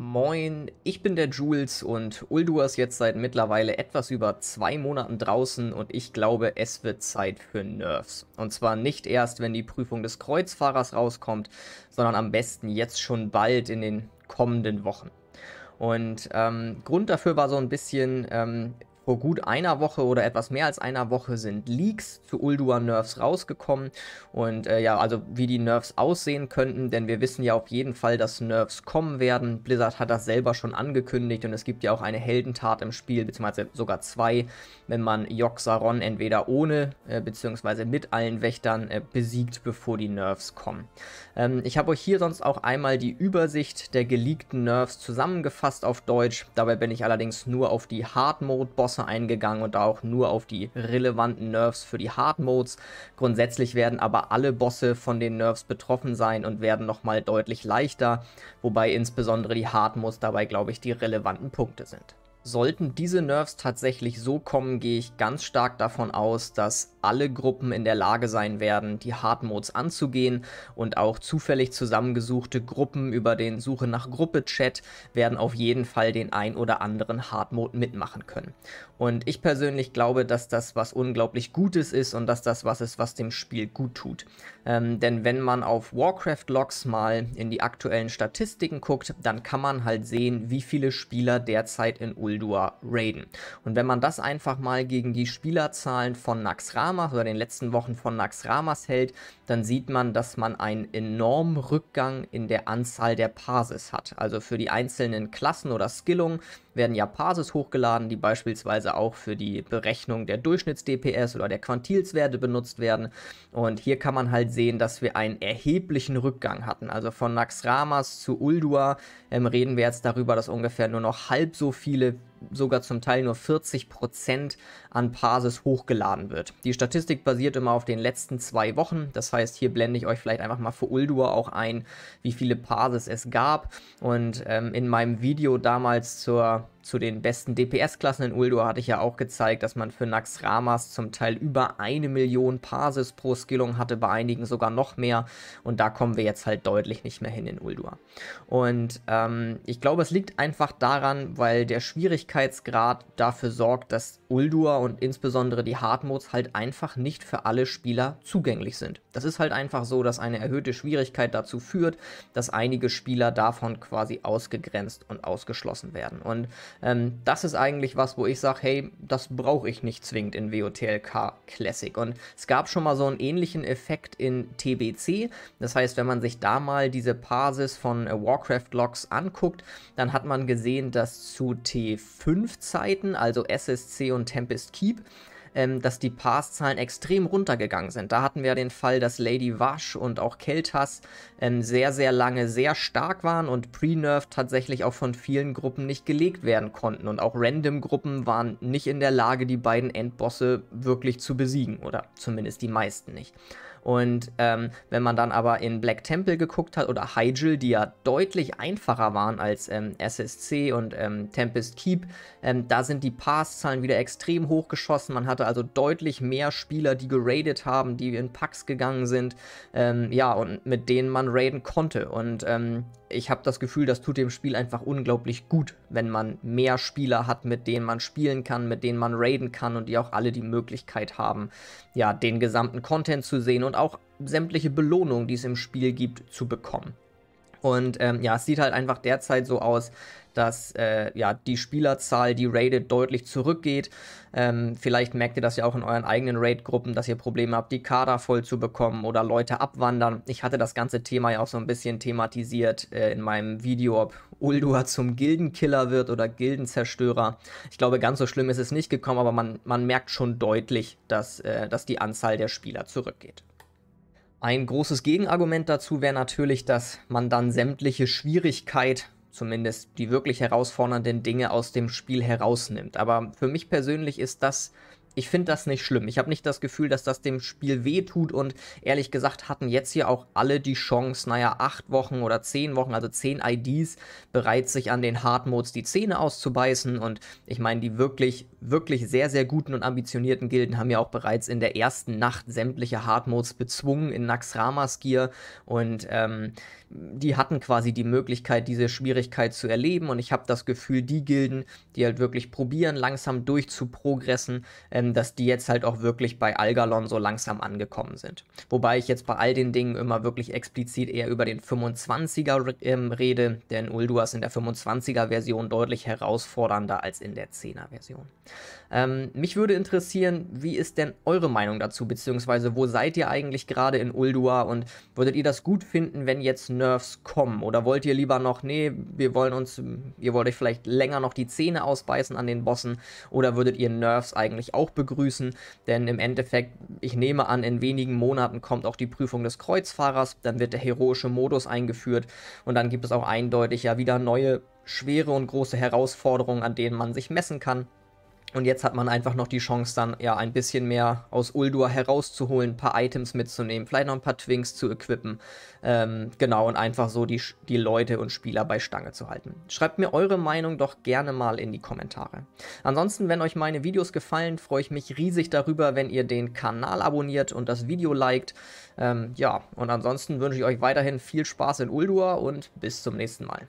Moin, ich bin der Jules und Uldur ist jetzt seit mittlerweile etwas über zwei Monaten draußen und ich glaube, es wird Zeit für Nerfs. Und zwar nicht erst, wenn die Prüfung des Kreuzfahrers rauskommt, sondern am besten jetzt schon bald in den kommenden Wochen. Und ähm, Grund dafür war so ein bisschen, ähm, vor gut einer Woche oder etwas mehr als einer Woche sind Leaks zu Ulduar Nerfs rausgekommen und äh, ja, also wie die Nerfs aussehen könnten, denn wir wissen ja auf jeden Fall, dass Nerfs kommen werden. Blizzard hat das selber schon angekündigt und es gibt ja auch eine Heldentat im Spiel, beziehungsweise sogar zwei, wenn man Yogg-Saron entweder ohne äh, beziehungsweise mit allen Wächtern äh, besiegt, bevor die Nerfs kommen. Ähm, ich habe euch hier sonst auch einmal die Übersicht der geleakten Nerfs zusammengefasst auf Deutsch. Dabei bin ich allerdings nur auf die Hard-Mode-Bosse Klasse eingegangen und da auch nur auf die relevanten Nerfs für die Hard Modes. Grundsätzlich werden aber alle Bosse von den Nerfs betroffen sein und werden nochmal deutlich leichter, wobei insbesondere die Hard Modes dabei, glaube ich, die relevanten Punkte sind. Sollten diese Nerfs tatsächlich so kommen, gehe ich ganz stark davon aus, dass alle Gruppen in der Lage sein werden, die Hard Modes anzugehen und auch zufällig zusammengesuchte Gruppen über den Suche nach Gruppe Chat werden auf jeden Fall den ein oder anderen Hard Mode mitmachen können. Und ich persönlich glaube, dass das was unglaublich Gutes ist und dass das was ist, was dem Spiel gut tut. Ähm, denn wenn man auf Warcraft Logs mal in die aktuellen Statistiken guckt, dann kann man halt sehen, wie viele Spieler derzeit in Ulm Isildur Raiden. Und wenn man das einfach mal gegen die Spielerzahlen von Nax Ramas oder den letzten Wochen von Nax Ramas hält, dann sieht man, dass man einen enormen Rückgang in der Anzahl der Parses hat. Also für die einzelnen Klassen oder Skillungen werden ja Parses hochgeladen, die beispielsweise auch für die Berechnung der Durchschnitts-DPS oder der Quantilswerte benutzt werden. Und hier kann man halt sehen, dass wir einen erheblichen Rückgang hatten. Also von Naxramas zu Uldua ähm, reden wir jetzt darüber, dass ungefähr nur noch halb so viele sogar zum Teil nur 40% an Parses hochgeladen wird. Die Statistik basiert immer auf den letzten zwei Wochen. Das heißt, hier blende ich euch vielleicht einfach mal für Uldua auch ein, wie viele Parses es gab. Und ähm, in meinem Video damals zur zu den besten DPS-Klassen in Uldur hatte ich ja auch gezeigt, dass man für Naxramas zum Teil über eine Million Parses pro Skillung hatte, bei einigen sogar noch mehr. Und da kommen wir jetzt halt deutlich nicht mehr hin in Uldua. Und ähm, ich glaube, es liegt einfach daran, weil der Schwierigkeitsgrad dafür sorgt, dass Uldua und insbesondere die Hardmodes halt einfach nicht für alle Spieler zugänglich sind. Es ist halt einfach so, dass eine erhöhte Schwierigkeit dazu führt, dass einige Spieler davon quasi ausgegrenzt und ausgeschlossen werden. Und ähm, das ist eigentlich was, wo ich sage, hey, das brauche ich nicht zwingend in WOTLK Classic. Und es gab schon mal so einen ähnlichen Effekt in TBC. Das heißt, wenn man sich da mal diese Basis von äh, Warcraft-Logs anguckt, dann hat man gesehen, dass zu T5-Zeiten, also SSC und Tempest Keep, ähm, dass die Passzahlen extrem runtergegangen sind. Da hatten wir den Fall, dass Lady Wash und auch Keltas ähm, sehr, sehr lange sehr stark waren und Pre-Nerf tatsächlich auch von vielen Gruppen nicht gelegt werden konnten. Und auch Random-Gruppen waren nicht in der Lage, die beiden Endbosse wirklich zu besiegen oder zumindest die meisten nicht. Und ähm, wenn man dann aber in Black Temple geguckt hat oder Hygel, die ja deutlich einfacher waren als ähm, SSC und ähm, Tempest Keep, ähm, da sind die Passzahlen wieder extrem hoch geschossen. Man hatte also deutlich mehr Spieler, die geradet haben, die in Packs gegangen sind, ähm, ja, und mit denen man raiden konnte. Und ähm, ich habe das Gefühl, das tut dem Spiel einfach unglaublich gut, wenn man mehr Spieler hat, mit denen man spielen kann, mit denen man raiden kann und die auch alle die Möglichkeit haben, ja, den gesamten Content zu sehen und auch sämtliche Belohnungen, die es im Spiel gibt, zu bekommen. Und ähm, ja, es sieht halt einfach derzeit so aus, dass äh, ja, die Spielerzahl, die raided, deutlich zurückgeht. Ähm, vielleicht merkt ihr das ja auch in euren eigenen Raid-Gruppen, dass ihr Probleme habt, die Kader voll zu bekommen oder Leute abwandern. Ich hatte das ganze Thema ja auch so ein bisschen thematisiert äh, in meinem Video, ob Uldua zum Gildenkiller wird oder Gildenzerstörer. Ich glaube, ganz so schlimm ist es nicht gekommen, aber man, man merkt schon deutlich, dass, äh, dass die Anzahl der Spieler zurückgeht. Ein großes Gegenargument dazu wäre natürlich, dass man dann sämtliche Schwierigkeit, zumindest die wirklich herausfordernden Dinge aus dem Spiel herausnimmt. Aber für mich persönlich ist das ich finde das nicht schlimm. Ich habe nicht das Gefühl, dass das dem Spiel wehtut und ehrlich gesagt hatten jetzt hier auch alle die Chance, naja, acht Wochen oder zehn Wochen, also zehn IDs, bereits sich an den Hard Modes die Zähne auszubeißen und ich meine, die wirklich, wirklich sehr, sehr guten und ambitionierten Gilden haben ja auch bereits in der ersten Nacht sämtliche Hard Modes bezwungen in Naxramas Gear und ähm, die hatten quasi die Möglichkeit, diese Schwierigkeit zu erleben und ich habe das Gefühl, die Gilden, die halt wirklich probieren, langsam durchzuprogressen, ähm, ähm, dass die jetzt halt auch wirklich bei Algalon so langsam angekommen sind. Wobei ich jetzt bei all den Dingen immer wirklich explizit eher über den 25er ähm, rede, denn Uldua ist in der 25er Version deutlich herausfordernder als in der 10er Version. Ähm, mich würde interessieren, wie ist denn eure Meinung dazu, beziehungsweise wo seid ihr eigentlich gerade in Uldua und würdet ihr das gut finden, wenn jetzt Nerfs kommen? Oder wollt ihr lieber noch, nee, wir wollen uns, ihr wollt euch vielleicht länger noch die Zähne ausbeißen an den Bossen oder würdet ihr Nerfs eigentlich auch auch begrüßen, denn im Endeffekt, ich nehme an, in wenigen Monaten kommt auch die Prüfung des Kreuzfahrers, dann wird der heroische Modus eingeführt und dann gibt es auch eindeutig ja wieder neue schwere und große Herausforderungen, an denen man sich messen kann. Und jetzt hat man einfach noch die Chance, dann ja ein bisschen mehr aus Uldua herauszuholen, ein paar Items mitzunehmen, vielleicht noch ein paar Twinks zu equippen. Ähm, genau, und einfach so die, die Leute und Spieler bei Stange zu halten. Schreibt mir eure Meinung doch gerne mal in die Kommentare. Ansonsten, wenn euch meine Videos gefallen, freue ich mich riesig darüber, wenn ihr den Kanal abonniert und das Video liked. Ähm, ja, und ansonsten wünsche ich euch weiterhin viel Spaß in Uldua und bis zum nächsten Mal.